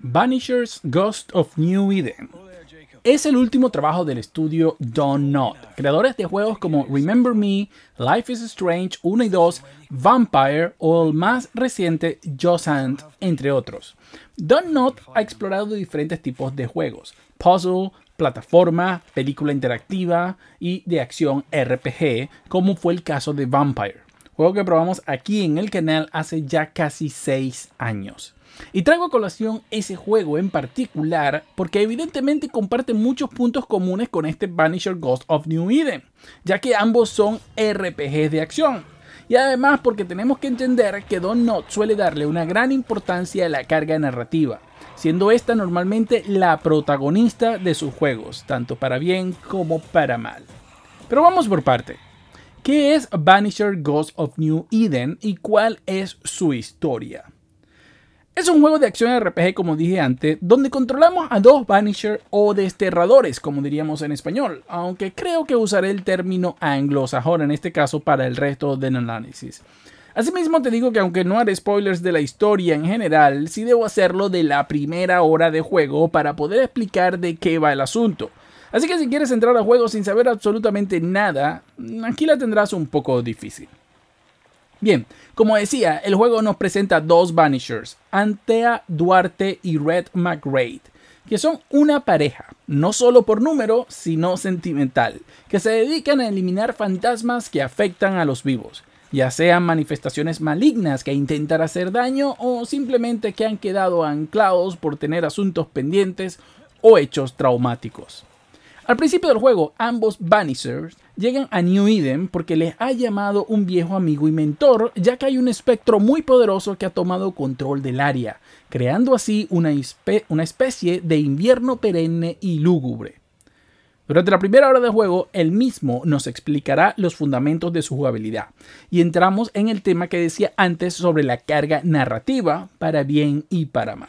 Vanishers Ghost of New Eden. Es el último trabajo del estudio Don't Not, creadores de juegos como Remember Me, Life is Strange 1 y 2, Vampire o el más reciente Hunt, entre otros. Don't ha explorado diferentes tipos de juegos, puzzle, plataforma, película interactiva y de acción RPG, como fue el caso de Vampire, juego que probamos aquí en el canal hace ya casi 6 años. Y traigo a colación ese juego en particular porque evidentemente comparte muchos puntos comunes con este Vanisher Ghost of New Eden, ya que ambos son RPGs de acción. Y además porque tenemos que entender que Don Knot suele darle una gran importancia a la carga narrativa, siendo esta normalmente la protagonista de sus juegos, tanto para bien como para mal. Pero vamos por parte. ¿Qué es Vanisher Ghost of New Eden y cuál es su historia? Es un juego de acción RPG, como dije antes, donde controlamos a dos Vanisher o desterradores, como diríamos en español, aunque creo que usaré el término anglosajón en este caso para el resto del análisis. Asimismo te digo que aunque no haré spoilers de la historia en general, sí debo hacerlo de la primera hora de juego para poder explicar de qué va el asunto. Así que si quieres entrar al juego sin saber absolutamente nada, aquí la tendrás un poco difícil. Bien, como decía, el juego nos presenta dos Vanishers, Antea Duarte y Red McRaid, que son una pareja, no solo por número, sino sentimental, que se dedican a eliminar fantasmas que afectan a los vivos, ya sean manifestaciones malignas que intentan hacer daño o simplemente que han quedado anclados por tener asuntos pendientes o hechos traumáticos. Al principio del juego, ambos Bannisters llegan a New Eden porque les ha llamado un viejo amigo y mentor, ya que hay un espectro muy poderoso que ha tomado control del área, creando así una, una especie de invierno perenne y lúgubre. Durante la primera hora de juego, él mismo nos explicará los fundamentos de su jugabilidad, y entramos en el tema que decía antes sobre la carga narrativa, para bien y para mal.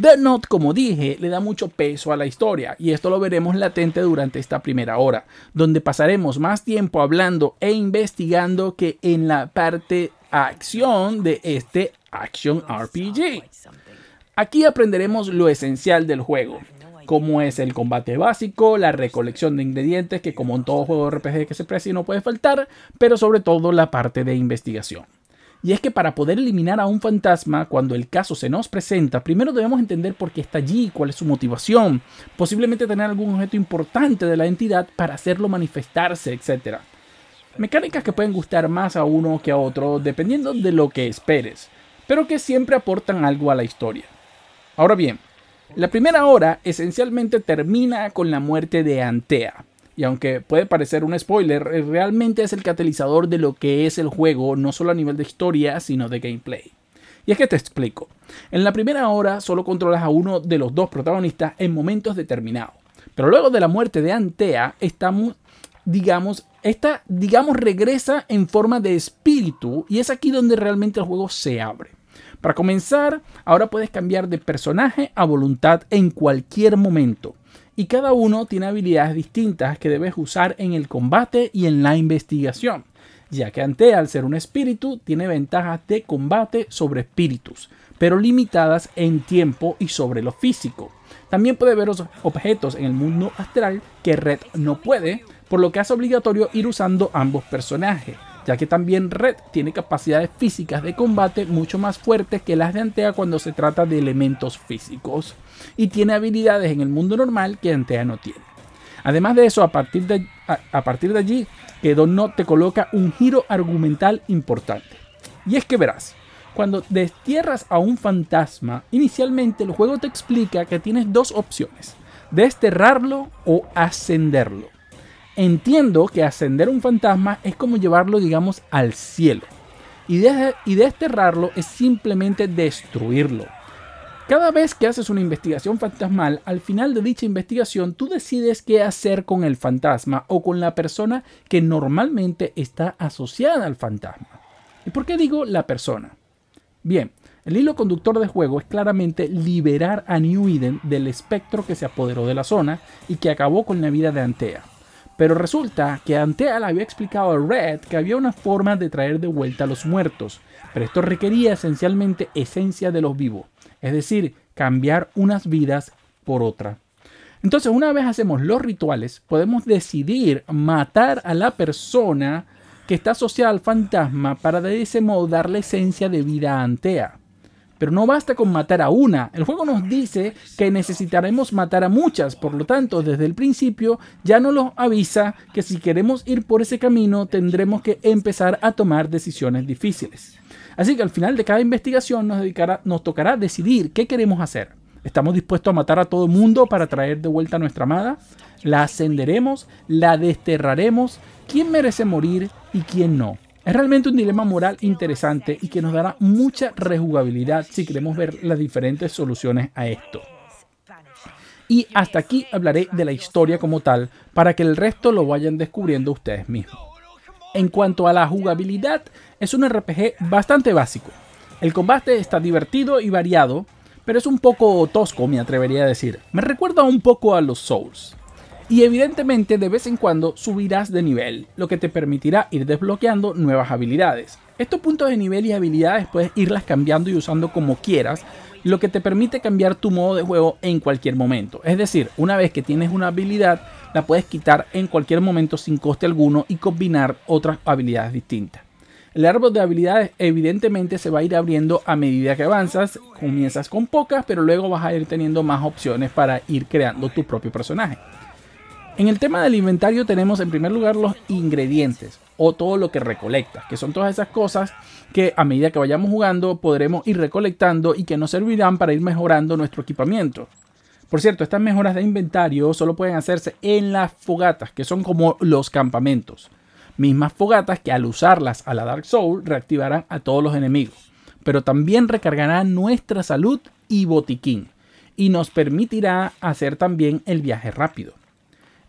The Note, como dije, le da mucho peso a la historia, y esto lo veremos latente durante esta primera hora, donde pasaremos más tiempo hablando e investigando que en la parte acción de este Action RPG. Aquí aprenderemos lo esencial del juego, como es el combate básico, la recolección de ingredientes que como en todo juego RPG que se precie no puede faltar, pero sobre todo la parte de investigación y es que para poder eliminar a un fantasma cuando el caso se nos presenta, primero debemos entender por qué está allí, cuál es su motivación, posiblemente tener algún objeto importante de la entidad para hacerlo manifestarse, etc. Mecánicas que pueden gustar más a uno que a otro dependiendo de lo que esperes, pero que siempre aportan algo a la historia. Ahora bien, la primera hora esencialmente termina con la muerte de Antea, y aunque puede parecer un spoiler, eh, realmente es el catalizador de lo que es el juego, no solo a nivel de historia, sino de gameplay. Y es que te explico, en la primera hora solo controlas a uno de los dos protagonistas en momentos determinados, pero luego de la muerte de Antea digamos, esta, digamos, regresa en forma de espíritu y es aquí donde realmente el juego se abre. Para comenzar, ahora puedes cambiar de personaje a voluntad en cualquier momento y cada uno tiene habilidades distintas que debes usar en el combate y en la investigación, ya que Antea al ser un espíritu tiene ventajas de combate sobre espíritus, pero limitadas en tiempo y sobre lo físico. También puede ver objetos en el mundo astral que Red no puede, por lo que hace obligatorio ir usando ambos personajes, ya que también Red tiene capacidades físicas de combate mucho más fuertes que las de Antea cuando se trata de elementos físicos y tiene habilidades en el mundo normal que Antea no tiene. Además de eso, a partir de, allí, quedó no te coloca un giro argumental importante. Y es que verás, cuando destierras a un fantasma, inicialmente el juego te explica que tienes dos opciones, desterrarlo o ascenderlo. Entiendo que ascender un fantasma es como llevarlo, digamos, al cielo. y desterrarlo es simplemente destruirlo. Cada vez que haces una investigación fantasmal, al final de dicha investigación tú decides qué hacer con el fantasma o con la persona que normalmente está asociada al fantasma. ¿Y por qué digo la persona? Bien, el hilo conductor de juego es claramente liberar a New Eden del espectro que se apoderó de la zona y que acabó con la vida de Antea. Pero resulta que Antea le había explicado a Red que había una forma de traer de vuelta a los muertos, pero esto requería esencialmente esencia de los vivos es decir, cambiar unas vidas por otra. Entonces, una vez hacemos los rituales, podemos decidir matar a la persona que está asociada al fantasma para de ese modo darle esencia de vida a Antea. Pero no basta con matar a una, el juego nos dice que necesitaremos matar a muchas, por lo tanto desde el principio ya nos avisa que si queremos ir por ese camino tendremos que empezar a tomar decisiones difíciles. Así que al final de cada investigación nos, nos tocará decidir qué queremos hacer. ¿Estamos dispuestos a matar a todo el mundo para traer de vuelta a nuestra amada? ¿La ascenderemos? ¿La desterraremos? ¿Quién merece morir y quién no? Es realmente un dilema moral interesante y que nos dará mucha rejugabilidad si queremos ver las diferentes soluciones a esto. Y hasta aquí hablaré de la historia como tal para que el resto lo vayan descubriendo ustedes mismos. En cuanto a la jugabilidad, es un RPG bastante básico. El combate está divertido y variado, pero es un poco tosco, me atrevería a decir. Me recuerda un poco a los Souls y evidentemente de vez en cuando subirás de nivel, lo que te permitirá ir desbloqueando nuevas habilidades. Estos puntos de nivel y habilidades puedes irlas cambiando y usando como quieras, lo que te permite cambiar tu modo de juego en cualquier momento. Es decir, una vez que tienes una habilidad, la puedes quitar en cualquier momento sin coste alguno y combinar otras habilidades distintas. El árbol de habilidades evidentemente se va a ir abriendo a medida que avanzas. Comienzas con pocas, pero luego vas a ir teniendo más opciones para ir creando tu propio personaje. En el tema del inventario tenemos en primer lugar los ingredientes o todo lo que recolectas, que son todas esas cosas que a medida que vayamos jugando podremos ir recolectando y que nos servirán para ir mejorando nuestro equipamiento. Por cierto, estas mejoras de inventario solo pueden hacerse en las fogatas, que son como los campamentos. Mismas fogatas que al usarlas a la Dark Soul reactivarán a todos los enemigos, pero también recargarán nuestra salud y botiquín, y nos permitirá hacer también el viaje rápido.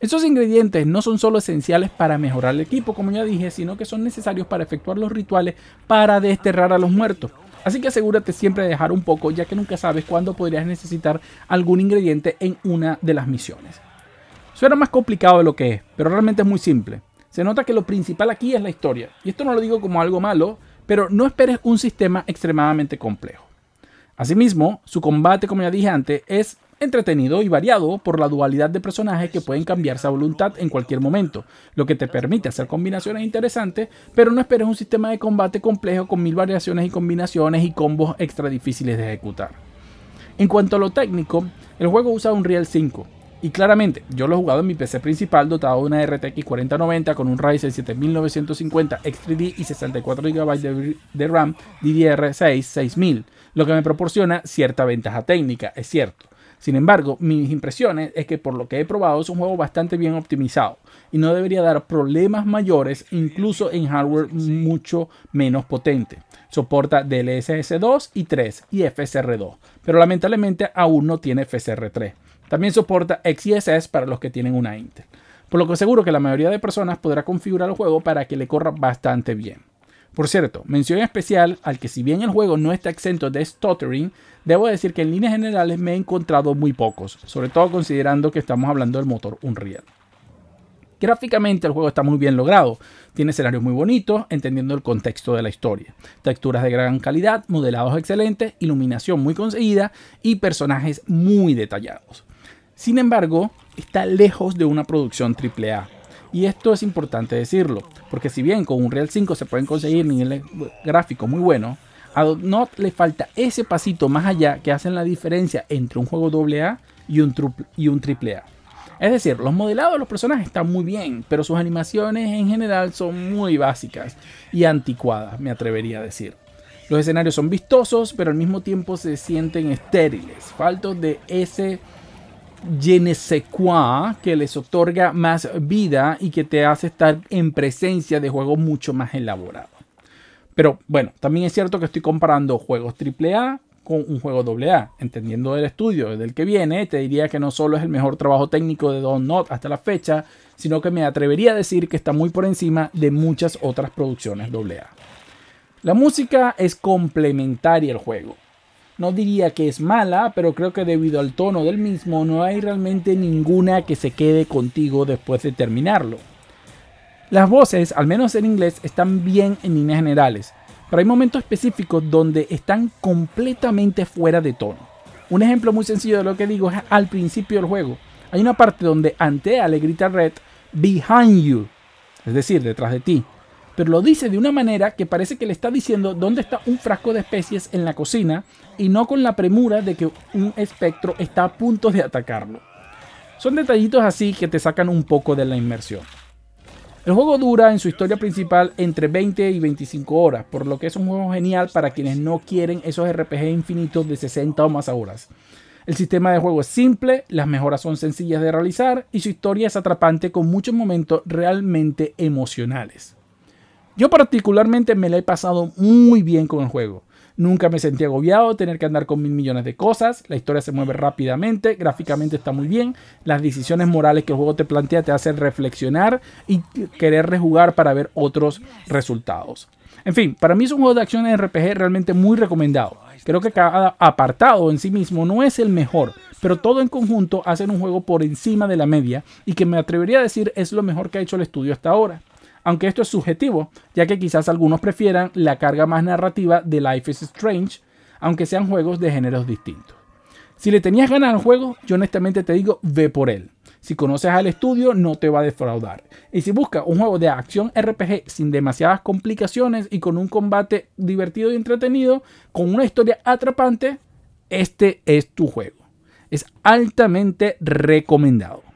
Esos ingredientes no son solo esenciales para mejorar el equipo, como ya dije, sino que son necesarios para efectuar los rituales para desterrar a los muertos. Así que asegúrate siempre de dejar un poco, ya que nunca sabes cuándo podrías necesitar algún ingrediente en una de las misiones. Suena más complicado de lo que es, pero realmente es muy simple. Se nota que lo principal aquí es la historia, y esto no lo digo como algo malo, pero no esperes un sistema extremadamente complejo. Asimismo, su combate, como ya dije antes, es entretenido y variado por la dualidad de personajes que pueden cambiarse a voluntad en cualquier momento, lo que te permite hacer combinaciones interesantes, pero no esperes un sistema de combate complejo con mil variaciones y combinaciones y combos extra difíciles de ejecutar. En cuanto a lo técnico, el juego usa un Unreal 5, y claramente, yo lo he jugado en mi PC principal dotado de una RTX 4090 con un Ryzen 7950 X3D y 64 GB de RAM DDR6 6000, lo que me proporciona cierta ventaja técnica, es cierto. Sin embargo, mis impresiones es que por lo que he probado es un juego bastante bien optimizado y no debería dar problemas mayores incluso en hardware mucho menos potente. Soporta DLSS 2 y 3 y FSR 2, pero lamentablemente aún no tiene FSR 3. También soporta XSS para los que tienen una Intel. Por lo que seguro que la mayoría de personas podrá configurar el juego para que le corra bastante bien. Por cierto, mención especial al que si bien el juego no está exento de stuttering, debo decir que en líneas generales me he encontrado muy pocos, sobre todo considerando que estamos hablando del motor Unreal. Gráficamente el juego está muy bien logrado, tiene escenarios muy bonitos, entendiendo el contexto de la historia, texturas de gran calidad, modelados excelentes, iluminación muy conseguida y personajes muy detallados. Sin embargo, está lejos de una producción A. Y esto es importante decirlo, porque si bien con un Real 5 se pueden conseguir niveles gráficos muy buenos, a DotNot le falta ese pasito más allá que hacen la diferencia entre un juego AA y un, y un AAA. Es decir, los modelados de los personajes están muy bien, pero sus animaciones en general son muy básicas y anticuadas, me atrevería a decir. Los escenarios son vistosos, pero al mismo tiempo se sienten estériles, faltos de ese Genesequa que les otorga más vida y que te hace estar en presencia de juegos mucho más elaborados. Pero bueno, también es cierto que estoy comparando juegos AAA con un juego AA. Entendiendo el estudio del que viene, te diría que no solo es el mejor trabajo técnico de Don hasta la fecha, sino que me atrevería a decir que está muy por encima de muchas otras producciones AA. La música es complementaria al juego no diría que es mala, pero creo que debido al tono del mismo no hay realmente ninguna que se quede contigo después de terminarlo. Las voces, al menos en inglés, están bien en líneas generales, pero hay momentos específicos donde están completamente fuera de tono. Un ejemplo muy sencillo de lo que digo es al principio del juego. Hay una parte donde Antea le grita Red, Behind you, es decir, detrás de ti, pero lo dice de una manera que parece que le está diciendo dónde está un frasco de especies en la cocina y no con la premura de que un espectro está a punto de atacarlo. Son detallitos así que te sacan un poco de la inmersión. El juego dura en su historia principal entre 20 y 25 horas, por lo que es un juego genial para quienes no quieren esos RPG infinitos de 60 o más horas. El sistema de juego es simple, las mejoras son sencillas de realizar y su historia es atrapante con muchos momentos realmente emocionales. Yo particularmente me la he pasado muy bien con el juego. Nunca me sentí agobiado, tener que andar con mil millones de cosas, la historia se mueve rápidamente, gráficamente está muy bien, las decisiones morales que el juego te plantea te hacen reflexionar y querer rejugar para ver otros resultados. En fin, para mí es un juego de acción RPG realmente muy recomendado. Creo que cada apartado en sí mismo no es el mejor, pero todo en conjunto hacen un juego por encima de la media y que me atrevería a decir es lo mejor que ha hecho el estudio hasta ahora aunque esto es subjetivo, ya que quizás algunos prefieran la carga más narrativa de Life is Strange, aunque sean juegos de géneros distintos. Si le tenías ganas al juego, yo honestamente te digo, ve por él. Si conoces al estudio, no te va a defraudar. Y si buscas un juego de acción RPG sin demasiadas complicaciones y con un combate divertido y entretenido, con una historia atrapante, este es tu juego. Es altamente recomendado.